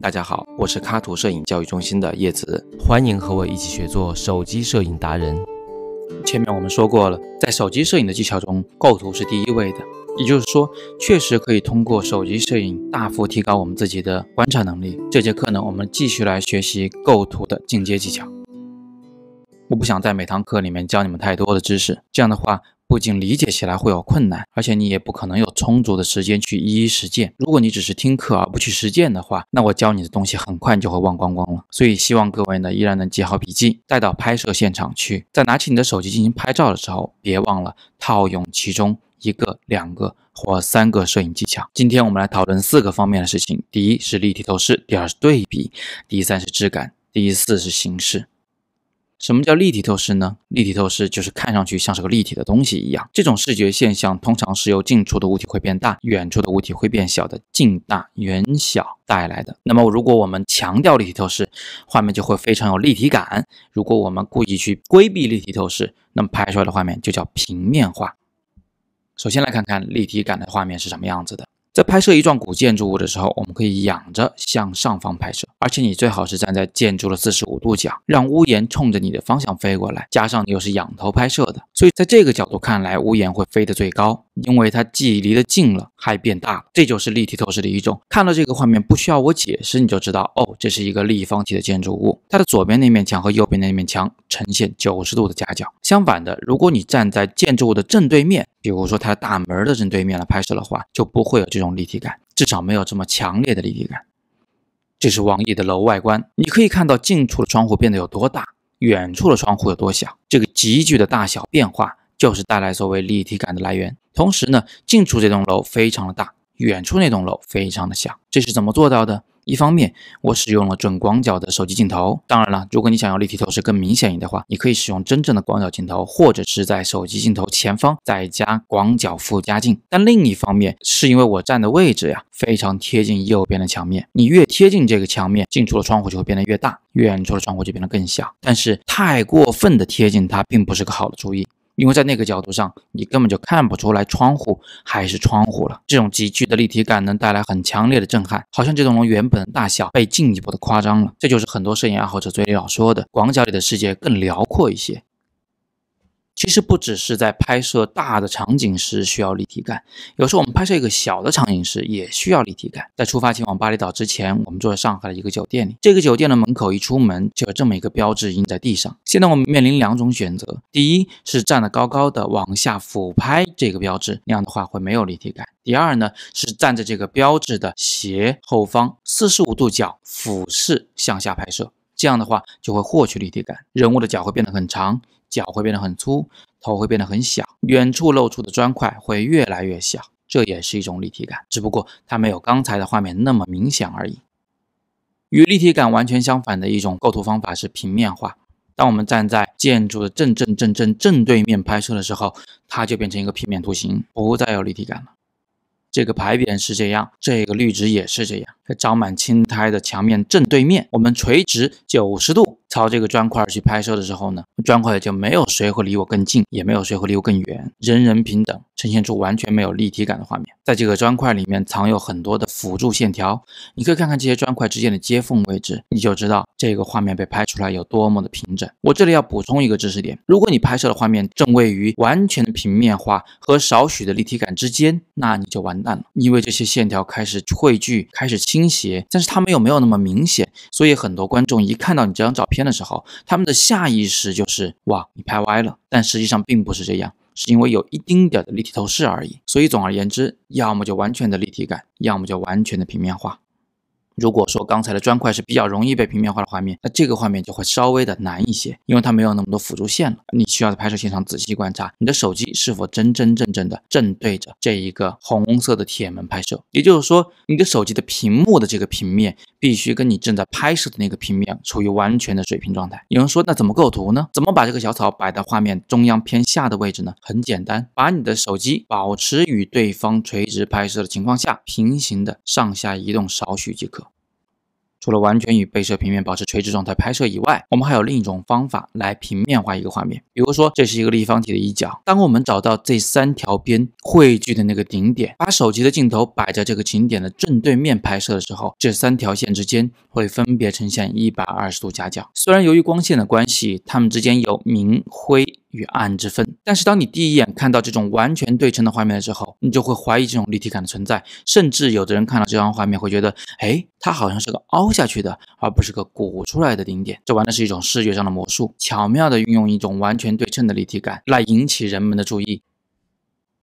大家好，我是卡图摄影教育中心的叶子，欢迎和我一起学做手机摄影达人。前面我们说过了，在手机摄影的技巧中，构图是第一位的。也就是说，确实可以通过手机摄影大幅提高我们自己的观察能力。这节课呢，我们继续来学习构图的进阶技巧。我不想在每堂课里面教你们太多的知识，这样的话不仅理解起来会有困难，而且你也不可能有充足的时间去一一实践。如果你只是听课而不去实践的话，那我教你的东西很快就会忘光光了。所以希望各位呢，依然能记好笔记，带到拍摄现场去，在拿起你的手机进行拍照的时候，别忘了套用其中。一个、两个或三个摄影技巧。今天我们来讨论四个方面的事情：第一是立体透视，第二是对比，第三是质感，第四是形式。什么叫立体透视呢？立体透视就是看上去像是个立体的东西一样。这种视觉现象通常是由近处的物体会变大，远处的物体会变小的“近大远小”带来的。那么，如果我们强调立体透视，画面就会非常有立体感；如果我们故意去规避立体透视，那么拍出来的画面就叫平面化。首先来看看立体感的画面是什么样子的。在拍摄一幢古建筑物的时候，我们可以仰着向上方拍摄，而且你最好是站在建筑的四十五度角，让屋檐冲着你的方向飞过来。加上又是仰头拍摄的，所以在这个角度看来，屋檐会飞得最高。因为它既离得近了，还变大了，这就是立体透视的一种。看到这个画面，不需要我解释，你就知道哦，这是一个立方体的建筑物。它的左边那面墙和右边那面墙呈现九十度的夹角。相反的，如果你站在建筑物的正对面，比如说它的大门的正对面来拍摄的话，就不会有这种立体感，至少没有这么强烈的立体感。这是网易的楼外观，你可以看到近处的窗户变得有多大，远处的窗户有多小。这个急剧的大小变化，就是带来所谓立体感的来源。同时呢，近处这栋楼非常的大，远处那栋楼非常的小，这是怎么做到的？一方面，我使用了准广角的手机镜头。当然了，如果你想要立体透视更明显一点的话，你可以使用真正的广角镜头，或者是在手机镜头前方再加广角附加镜。但另一方面，是因为我站的位置呀，非常贴近右边的墙面。你越贴近这个墙面，近处的窗户就会变得越大，远处的窗户就变得更小。但是太过分的贴近它，并不是个好的主意。因为在那个角度上，你根本就看不出来窗户还是窗户了。这种极具的立体感能带来很强烈的震撼，好像这栋楼原本大小被进一步的夸张了。这就是很多摄影爱好者嘴里老说的“广角里的世界更辽阔一些”。其实不只是在拍摄大的场景时需要立体感，有时候我们拍摄一个小的场景时也需要立体感。在出发前往巴厘岛之前，我们坐在上海的一个酒店里，这个酒店的门口一出门就有这么一个标志印在地上。现在我们面临两种选择：第一是站得高高的往下俯拍这个标志，那样的话会没有立体感；第二呢是站在这个标志的斜后方四十五度角俯视向下拍摄，这样的话就会获取立体感，人物的脚会变得很长。脚会变得很粗，头会变得很小，远处露出的砖块会越来越小，这也是一种立体感，只不过它没有刚才的画面那么明显而已。与立体感完全相反的一种构图方法是平面化。当我们站在建筑的正正正正正对面拍摄的时候，它就变成一个平面图形，不再有立体感了。这个牌匾是这样，这个绿植也是这样。长满青苔的墙面正对面，我们垂直九十度。朝这个砖块去拍摄的时候呢，砖块就没有谁会离我更近，也没有谁会离我更远，人人平等，呈现出完全没有立体感的画面。在这个砖块里面藏有很多的辅助线条，你可以看看这些砖块之间的接缝位置，你就知道这个画面被拍出来有多么的平整。我这里要补充一个知识点：如果你拍摄的画面正位于完全的平面化和少许的立体感之间，那你就完蛋了，因为这些线条开始汇聚，开始倾斜，但是它们又没有那么明显，所以很多观众一看到你这张照片。片的时候，他们的下意识就是哇，你拍歪了，但实际上并不是这样，是因为有一丁点的立体透视而已。所以总而言之，要么就完全的立体感，要么就完全的平面化。如果说刚才的砖块是比较容易被平面化的画面，那这个画面就会稍微的难一些，因为它没有那么多辅助线了。你需要在拍摄现场仔细观察你的手机是否真真正正的正对着这一个红色的铁门拍摄，也就是说你的手机的屏幕的这个平面必须跟你正在拍摄的那个平面处于完全的水平状态。有人说那怎么构图呢？怎么把这个小草摆到画面中央偏下的位置呢？很简单，把你的手机保持与对方垂直拍摄的情况下，平行的上下移动少许即可。除了完全与被摄平面保持垂直状态拍摄以外，我们还有另一种方法来平面化一个画面。比如说，这是一个立方体的一角，当我们找到这三条边汇聚的那个顶点，把手机的镜头摆在这个景点的正对面拍摄的时候，这三条线之间会分别呈现一百二十度夹角。虽然由于光线的关系，它们之间有明灰。与暗之分，但是当你第一眼看到这种完全对称的画面的时候，你就会怀疑这种立体感的存在，甚至有的人看到这张画面会觉得，哎，它好像是个凹下去的，而不是个鼓出来的顶点。这完全是一种视觉上的魔术，巧妙的运用一种完全对称的立体感来引起人们的注意。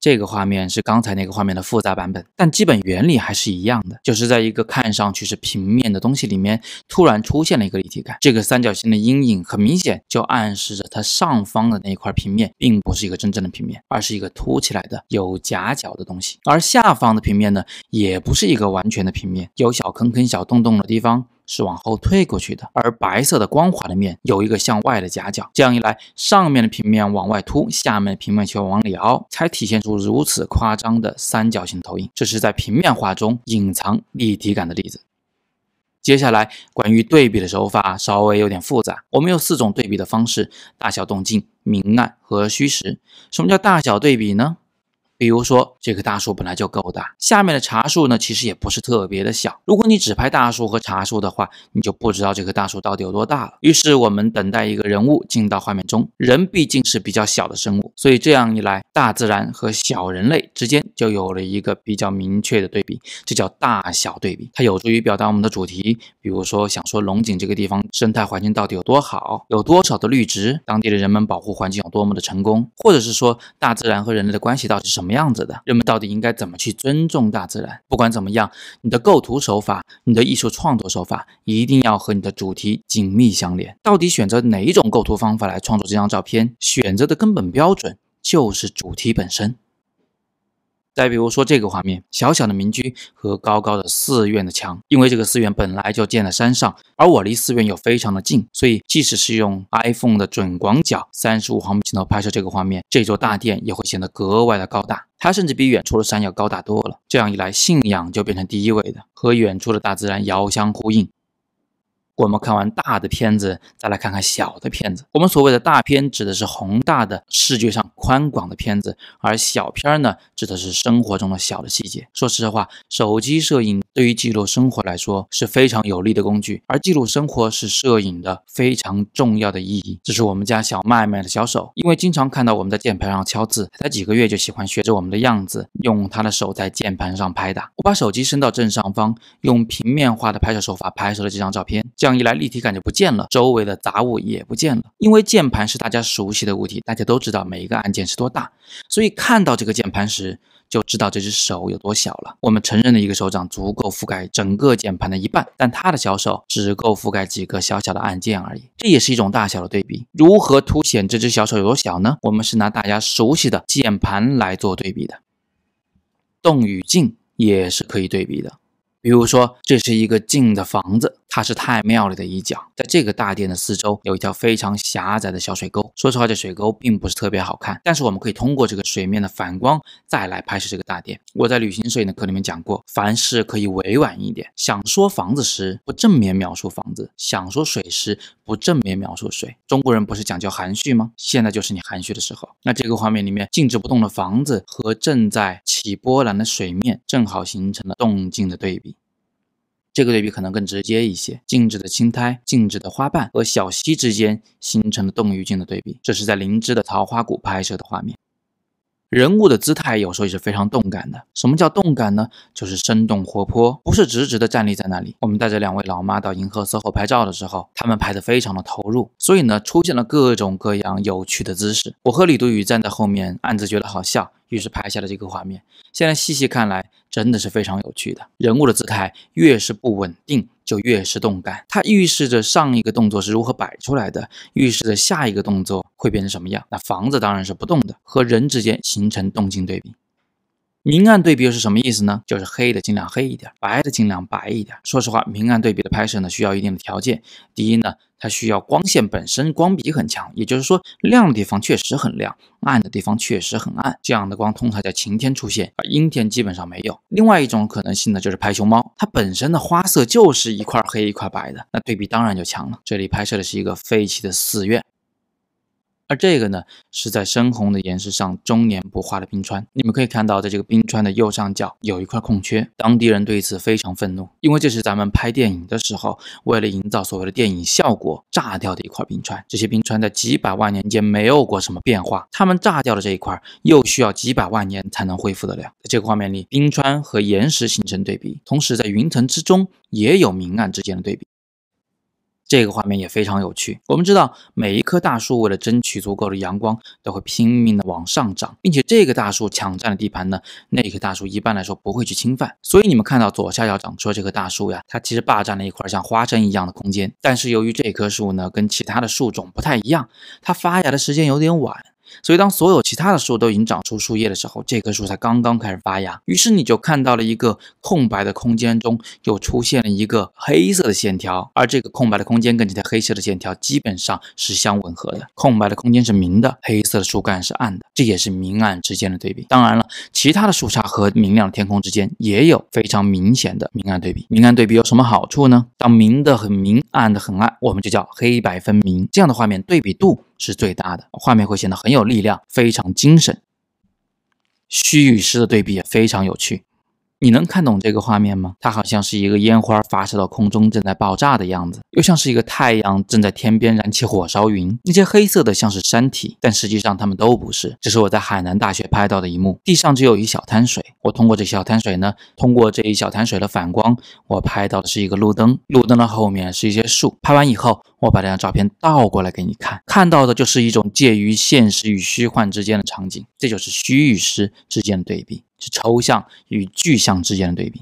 这个画面是刚才那个画面的复杂版本，但基本原理还是一样的，就是在一个看上去是平面的东西里面，突然出现了一个立体感。这个三角形的阴影很明显，就暗示着它上方的那一块平面并不是一个真正的平面，而是一个凸起来的有夹角的东西。而下方的平面呢，也不是一个完全的平面，有小坑坑、小洞洞的地方。是往后退过去的，而白色的光滑的面有一个向外的夹角，这样一来，上面的平面往外凸，下面的平面却往里凹，才体现出如此夸张的三角形投影。这是在平面画中隐藏立体感的例子。接下来关于对比的手法稍微有点复杂，我们有四种对比的方式：大小、动静、明暗和虚实。什么叫大小对比呢？比如说，这棵大树本来就够大，下面的茶树呢，其实也不是特别的小。如果你只拍大树和茶树的话，你就不知道这棵大树到底有多大了。于是我们等待一个人物进到画面中，人毕竟是比较小的生物，所以这样一来，大自然和小人类之间就有了一个比较明确的对比，这叫大小对比。它有助于表达我们的主题。比如说，想说龙井这个地方生态环境到底有多好，有多少的绿植，当地的人们保护环境有多么的成功，或者是说大自然和人类的关系到底什么。什么样子的人们到底应该怎么去尊重大自然？不管怎么样，你的构图手法、你的艺术创作手法，一定要和你的主题紧密相连。到底选择哪一种构图方法来创作这张照片？选择的根本标准就是主题本身。再比如说这个画面，小小的民居和高高的寺院的墙，因为这个寺院本来就建在山上，而我离寺院又非常的近，所以即使是用 iPhone 的准广角三十五毫米镜头拍摄这个画面，这座大殿也会显得格外的高大，它甚至比远处的山要高大多了。这样一来，信仰就变成第一位的，和远处的大自然遥相呼应。我们看完大的片子，再来看看小的片子。我们所谓的大片，指的是宏大的、视觉上宽广的片子；而小片呢，指的是生活中的小的细节。说实话，手机摄影对于记录生活来说是非常有利的工具，而记录生活是摄影的非常重要的意义。这是我们家小麦麦的小手，因为经常看到我们在键盘上敲字，才几个月就喜欢学着我们的样子，用她的手在键盘上拍打。我把手机伸到正上方，用平面化的拍摄手法拍摄了这张照片。这样一来，立体感就不见了，周围的杂物也不见了。因为键盘是大家熟悉的物体，大家都知道每一个按键是多大，所以看到这个键盘时，就知道这只手有多小了。我们成人的一个手掌足够覆盖整个键盘的一半，但他的小手只够覆盖几个小小的按键而已。这也是一种大小的对比。如何凸显这只小手有多小呢？我们是拿大家熟悉的键盘来做对比的，动与静也是可以对比的。比如说，这是一个静的房子，它是太庙里的一角。在这个大殿的四周有一条非常狭窄的小水沟。说实话，这水沟并不是特别好看，但是我们可以通过这个水面的反光再来拍摄这个大殿。我在旅行摄影的课里面讲过，凡事可以委婉一点。想说房子时，不正面描述房子；想说水时，不正面描述水。中国人不是讲究含蓄吗？现在就是你含蓄的时候。那这个画面里面静止不动的房子和正在起波澜的水面，正好形成了动静的对比。这个对比可能更直接一些，静止的青苔、静止的花瓣和小溪之间形成的动与静的对比。这是在灵芝的桃花谷拍摄的画面。人物的姿态有时候也是非常动感的。什么叫动感呢？就是生动活泼，不是直直的站立在那里。我们带着两位老妈到银河色后拍照的时候，他们拍的非常的投入，所以呢出现了各种各样有趣的姿势。我和李杜宇站在后面，暗自觉得好笑，于是拍下了这个画面。现在细细看来。真的是非常有趣的。人物的姿态越是不稳定，就越是动感。它预示着上一个动作是如何摆出来的，预示着下一个动作会变成什么样。那房子当然是不动的，和人之间形成动静对比。明暗对比又是什么意思呢？就是黑的尽量黑一点，白的尽量白一点。说实话，明暗对比的拍摄呢，需要一定的条件。第一呢，它需要光线本身光比很强，也就是说亮的地方确实很亮，暗的地方确实很暗。这样的光通常在晴天出现，而阴天基本上没有。另外一种可能性呢，就是拍熊猫，它本身的花色就是一块黑一块白的，那对比当然就强了。这里拍摄的是一个废弃的寺院。而这个呢，是在深红的岩石上终年不化的冰川。你们可以看到，在这个冰川的右上角有一块空缺。当地人对此非常愤怒，因为这是咱们拍电影的时候为了营造所谓的电影效果炸掉的一块冰川。这些冰川在几百万年间没有过什么变化，他们炸掉的这一块又需要几百万年才能恢复得了。在这个画面里，冰川和岩石形成对比，同时在云层之中也有明暗之间的对比。这个画面也非常有趣。我们知道，每一棵大树为了争取足够的阳光，都会拼命的往上涨，并且这个大树抢占的地盘呢，那棵大树一般来说不会去侵犯。所以你们看到左下角长出的这棵大树呀，它其实霸占了一块像花生一样的空间。但是由于这棵树呢，跟其他的树种不太一样，它发芽的时间有点晚。所以，当所有其他的树都已经长出树叶的时候，这棵树才刚刚开始发芽。于是，你就看到了一个空白的空间中又出现了一个黑色的线条，而这个空白的空间跟这条黑色的线条基本上是相吻合的。空白的空间是明的，黑色的树干是暗的，这也是明暗之间的对比。当然了，其他的树杈和明亮的天空之间也有非常明显的明暗对比。明暗对比有什么好处呢？当明的很明，暗的很暗，我们就叫黑白分明。这样的画面对比度。是最大的画面会显得很有力量，非常精神。虚与实的对比也非常有趣。你能看懂这个画面吗？它好像是一个烟花发射到空中正在爆炸的样子，又像是一个太阳正在天边燃起火烧云。那些黑色的像是山体，但实际上它们都不是。这是我在海南大学拍到的一幕，地上只有一小滩水。我通过这小滩水呢，通过这一小滩水的反光，我拍到的是一个路灯。路灯的后面是一些树。拍完以后，我把这张照片倒过来给你看，看到的就是一种介于现实与虚幻之间的场景。这就是虚与实之间的对比。是抽象与具象之间的对比。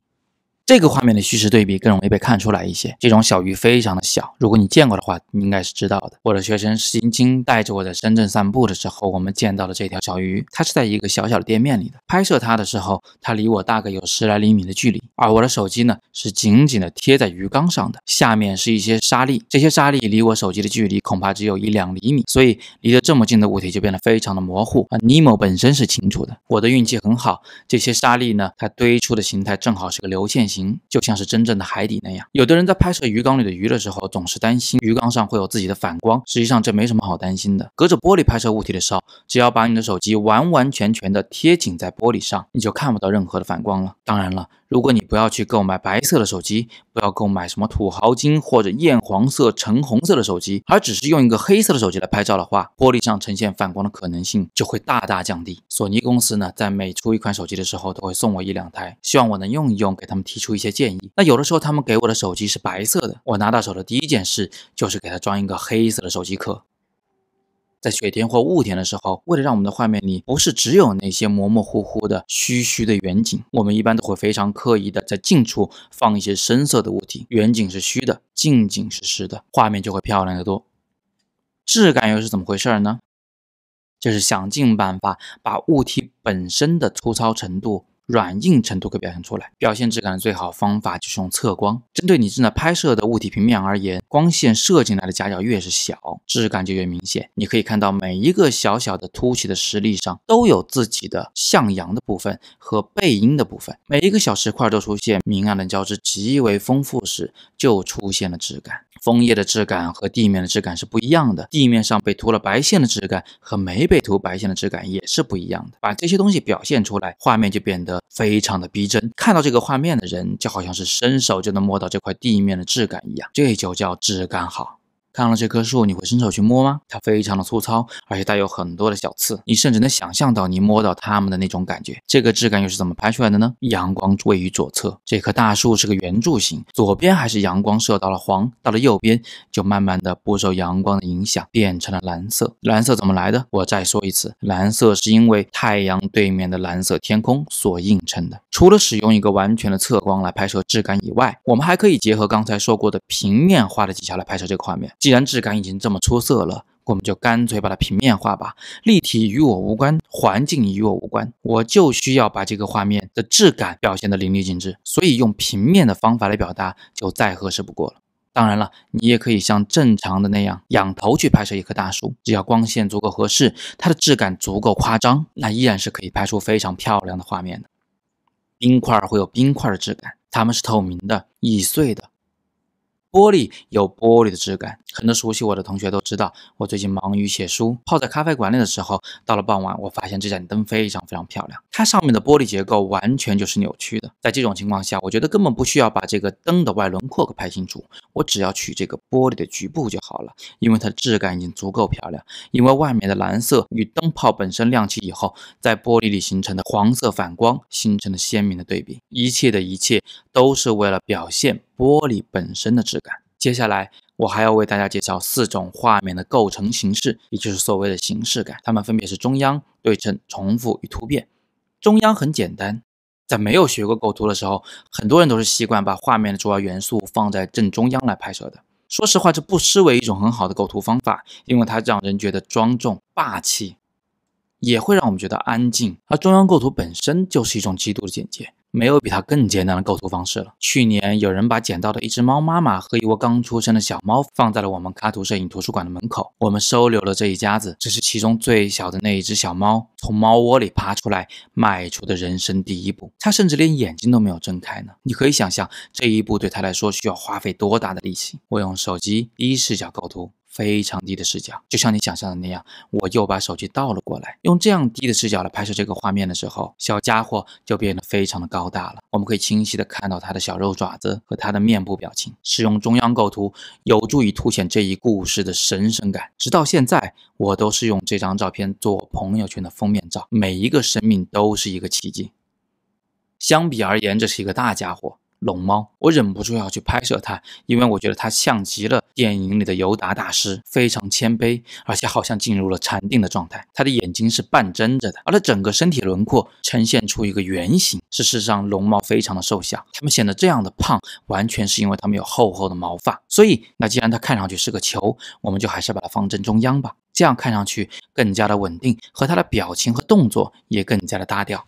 这个画面的虚实对比更容易被看出来一些。这种小鱼非常的小，如果你见过的话，你应该是知道的。我的学生石晶晶带着我在深圳散步的时候，我们见到了这条小鱼。它是在一个小小的店面里的，拍摄它的时候，它离我大概有十来厘米的距离。而我的手机呢，是紧紧的贴在鱼缸上的，下面是一些沙粒，这些沙粒离我手机的距离恐怕只有一两厘米，所以离得这么近的物体就变得非常的模糊而 n 莫 m o 本身是清楚的，我的运气很好。这些沙粒呢，它堆出的形态正好是个流线型。就像是真正的海底那样。有的人在拍摄鱼缸里的鱼的时候，总是担心鱼缸上会有自己的反光。实际上，这没什么好担心的。隔着玻璃拍摄物体的时候，只要把你的手机完完全全的贴紧在玻璃上，你就看不到任何的反光了。当然了。如果你不要去购买白色的手机，不要购买什么土豪金或者艳黄色、橙红色的手机，而只是用一个黑色的手机来拍照的话，玻璃上呈现反光的可能性就会大大降低。索尼公司呢，在每出一款手机的时候，都会送我一两台，希望我能用一用，给他们提出一些建议。那有的时候他们给我的手机是白色的，我拿到手的第一件事就是给他装一个黑色的手机壳。在雪天或雾天的时候，为了让我们的画面里不是只有那些模模糊糊的虚虚的远景，我们一般都会非常刻意的在近处放一些深色的物体。远景是虚的，近景是实的，画面就会漂亮得多。质感又是怎么回事呢？就是想尽办法把物体本身的粗糙程度。软硬程度可表现出来。表现质感的最好方法就是用测光。针对你正在拍摄的物体平面而言，光线射进来的夹角越是小，质感就越明显。你可以看到每一个小小的凸起的石粒上都有自己的向阳的部分和背阴的部分。每一个小石块都出现明暗的交织，极为丰富时，就出现了质感。枫叶的质感和地面的质感是不一样的。地面上被涂了白线的质感和没被涂白线的质感也是不一样的。把这些东西表现出来，画面就变得。非常的逼真，看到这个画面的人，就好像是伸手就能摸到这块地面的质感一样，这就叫质感好。看了这棵树，你会伸手去摸吗？它非常的粗糙，而且带有很多的小刺。你甚至能想象到你摸到它们的那种感觉。这个质感又是怎么拍出来的呢？阳光位于左侧，这棵大树是个圆柱形，左边还是阳光射到了黄，到了右边就慢慢的不受阳光的影响，变成了蓝色。蓝色怎么来的？我再说一次，蓝色是因为太阳对面的蓝色天空所映衬的。除了使用一个完全的侧光来拍摄质感以外，我们还可以结合刚才说过的平面化的技巧来拍摄这个画面。既然质感已经这么出色了，我们就干脆把它平面化吧。立体与我无关，环境与我无关，我就需要把这个画面的质感表现得淋漓尽致，所以用平面的方法来表达就再合适不过了。当然了，你也可以像正常的那样仰头去拍摄一棵大树，只要光线足够合适，它的质感足够夸张，那依然是可以拍出非常漂亮的画面的。冰块儿会有冰块的质感，它们是透明的、易碎的。玻璃有玻璃的质感，很多熟悉我的同学都知道，我最近忙于写书，泡在咖啡馆里的时候，到了傍晚，我发现这盏灯非常非常漂亮，它上面的玻璃结构完全就是扭曲的。在这种情况下，我觉得根本不需要把这个灯的外轮廓给拍清楚，我只要取这个玻璃的局部就好了，因为它的质感已经足够漂亮，因为外面的蓝色与灯泡本身亮起以后，在玻璃里形成的黄色反光形成了鲜明的对比，一切的一切都是为了表现。玻璃本身的质感。接下来，我还要为大家介绍四种画面的构成形式，也就是所谓的形式感。它们分别是中央、对称、重复与突变。中央很简单，在没有学过构图的时候，很多人都是习惯把画面的主要元素放在正中央来拍摄的。说实话，这不失为一种很好的构图方法，因为它让人觉得庄重、霸气，也会让我们觉得安静。而中央构图本身就是一种极度的简洁。没有比它更简单的构图方式了。去年，有人把捡到的一只猫妈妈和一窝刚出生的小猫放在了我们卡图摄影图书馆的门口，我们收留了这一家子。这是其中最小的那一只小猫从猫窝里爬出来，迈出的人生第一步，它甚至连眼睛都没有睁开呢。你可以想象这一步对它来说需要花费多大的力气。我用手机一视角构图。非常低的视角，就像你想象的那样。我又把手机倒了过来，用这样低的视角来拍摄这个画面的时候，小家伙就变得非常的高大了。我们可以清晰的看到它的小肉爪子和它的面部表情。使用中央构图有助于凸显这一故事的神圣感。直到现在，我都是用这张照片做朋友圈的封面照。每一个生命都是一个奇迹。相比而言，这是一个大家伙，龙猫。我忍不住要去拍摄它，因为我觉得它像极了。电影里的尤达大师非常谦卑，而且好像进入了禅定的状态。他的眼睛是半睁着的，而他整个身体轮廓呈现出一个圆形。事实上，龙猫非常的瘦小，它们显得这样的胖，完全是因为它们有厚厚的毛发。所以，那既然它看上去是个球，我们就还是把它放正中央吧，这样看上去更加的稳定，和它的表情和动作也更加的搭调。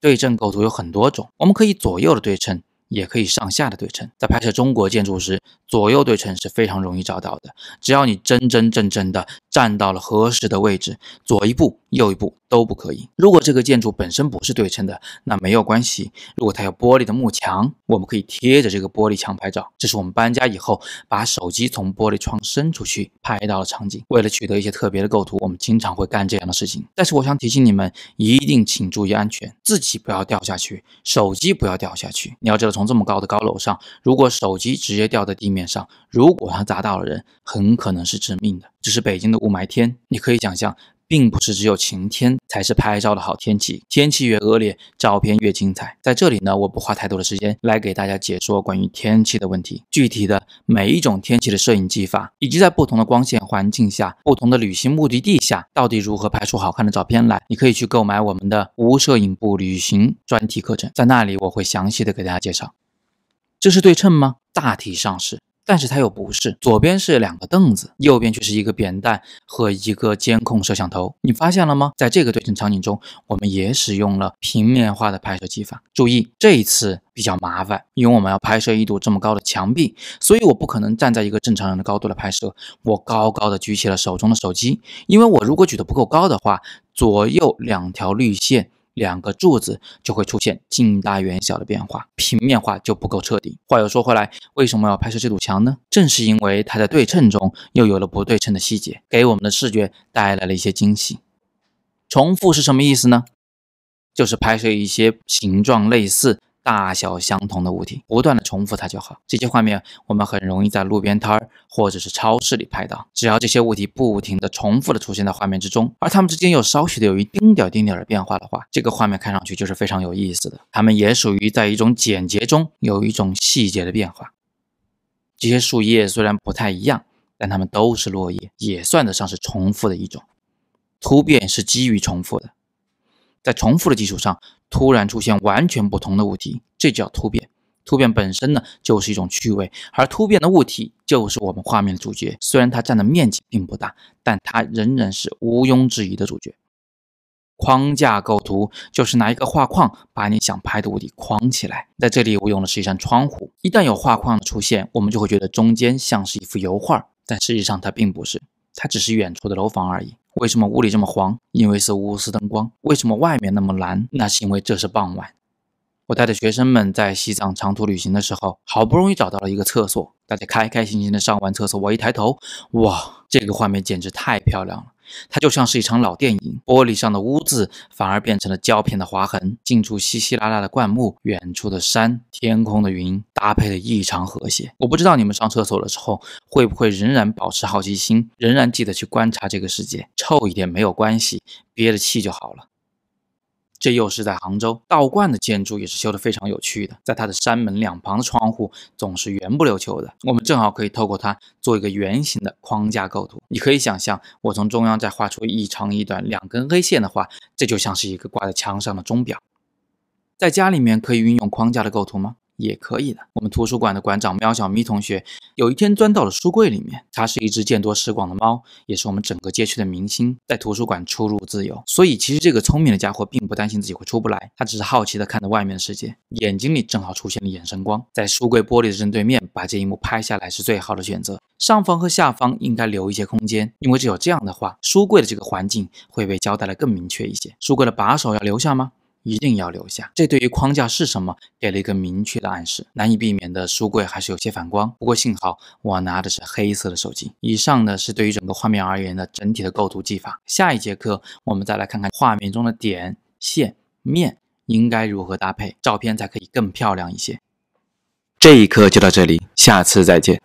对称构图有很多种，我们可以左右的对称。也可以上下的对称，在拍摄中国建筑时，左右对称是非常容易找到的，只要你真真正正的。站到了合适的位置，左一步右一步都不可以。如果这个建筑本身不是对称的，那没有关系。如果它有玻璃的幕墙，我们可以贴着这个玻璃墙拍照。这是我们搬家以后把手机从玻璃窗伸出去拍到的场景。为了取得一些特别的构图，我们经常会干这样的事情。但是我想提醒你们，一定请注意安全，自己不要掉下去，手机不要掉下去。你要知道，从这么高的高楼上，如果手机直接掉在地面上，如果它砸到了人，很可能是致命的。只是北京的雾霾天，你可以想象，并不是只有晴天才是拍照的好天气。天气越恶劣，照片越精彩。在这里呢，我不花太多的时间来给大家解说关于天气的问题。具体的每一种天气的摄影技法，以及在不同的光线环境下、不同的旅行目的地下，到底如何拍出好看的照片来，你可以去购买我们的“无摄影部旅行”专题课程，在那里我会详细的给大家介绍。这是对称吗？大体上是。但是它又不是，左边是两个凳子，右边却是一个扁担和一个监控摄像头。你发现了吗？在这个对称场景中，我们也使用了平面化的拍摄技法。注意，这一次比较麻烦，因为我们要拍摄一堵这么高的墙壁，所以我不可能站在一个正常人的高度来拍摄。我高高的举起了手中的手机，因为我如果举得不够高的话，左右两条绿线。两个柱子就会出现近大远小的变化，平面化就不够彻底。话又说回来，为什么要拍摄这堵墙呢？正是因为它在对称中又有了不对称的细节，给我们的视觉带来了一些惊喜。重复是什么意思呢？就是拍摄一些形状类似。大小相同的物体不断的重复它就好，这些画面我们很容易在路边摊儿或者是超市里拍到。只要这些物体不停的重复的出现在画面之中，而它们之间又稍许的有一丁点丁点的变化的话，这个画面看上去就是非常有意思的。它们也属于在一种简洁中有一种细节的变化。这些树叶虽然不太一样，但它们都是落叶，也算得上是重复的一种。突变是基于重复的，在重复的基础上。突然出现完全不同的物体，这叫突变。突变本身呢，就是一种趣味，而突变的物体就是我们画面的主角。虽然它占的面积并不大，但它仍然是毋庸置疑的主角。框架构图就是拿一个画框把你想拍的物体框起来。在这里，我用的是一扇窗户。一旦有画框出现，我们就会觉得中间像是一幅油画，但事实上它并不是。它只是远处的楼房而已。为什么屋里这么黄？因为是钨丝灯光。为什么外面那么蓝？那是因为这是傍晚。我带着学生们在西藏长途旅行的时候，好不容易找到了一个厕所，大家开开心心的上完厕所。我一抬头，哇，这个画面简直太漂亮了。它就像是一场老电影，玻璃上的污渍反而变成了胶片的划痕。近处稀稀拉拉的灌木，远处的山、天空的云，搭配的异常和谐。我不知道你们上厕所的时候，会不会仍然保持好奇心，仍然记得去观察这个世界。臭一点没有关系，憋着气就好了。这又是在杭州道观的建筑，也是修得非常有趣的。在它的山门两旁的窗户总是圆不溜秋的，我们正好可以透过它做一个圆形的框架构图。你可以想象，我从中央再画出一长一短两根黑线的话，这就像是一个挂在墙上的钟表。在家里面可以运用框架的构图吗？也可以的。我们图书馆的馆长喵小咪同学有一天钻到了书柜里面。它是一只见多识广的猫，也是我们整个街区的明星，在图书馆出入自由。所以其实这个聪明的家伙并不担心自己会出不来，他只是好奇的看着外面的世界，眼睛里正好出现了眼神光。在书柜玻璃的正对面，把这一幕拍下来是最好的选择。上方和下方应该留一些空间，因为只有这样的话，书柜的这个环境会被交代的更明确一些。书柜的把手要留下吗？一定要留下，这对于框架是什么给了一个明确的暗示。难以避免的书柜还是有些反光，不过幸好我拿的是黑色的手机。以上呢是对于整个画面而言的整体的构图技法。下一节课我们再来看看画面中的点、线、面应该如何搭配，照片才可以更漂亮一些。这一课就到这里，下次再见。